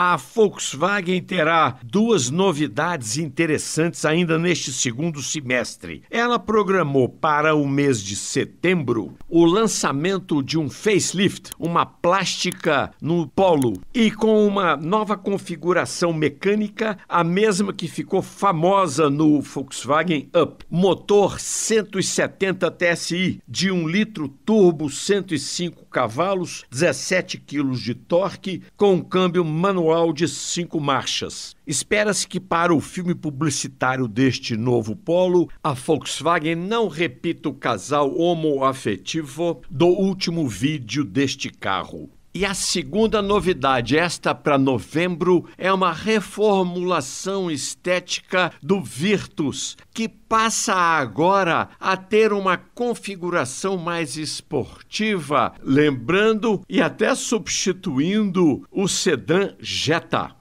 A Volkswagen terá duas novidades interessantes ainda neste segundo semestre. Ela programou para o mês de setembro o lançamento de um facelift, uma plástica no polo e com uma nova configuração mecânica, a mesma que ficou famosa no Volkswagen Up. Motor 170 TSI de 1 um litro turbo 105 cavalos, 17 kg de torque com um câmbio manual manual de cinco marchas. Espera-se que para o filme publicitário deste novo polo, a Volkswagen não repita o casal homoafetivo do último vídeo deste carro. E a segunda novidade, esta para novembro, é uma reformulação estética do Virtus, que passa agora a ter uma configuração mais esportiva, lembrando e até substituindo o sedã Jetta.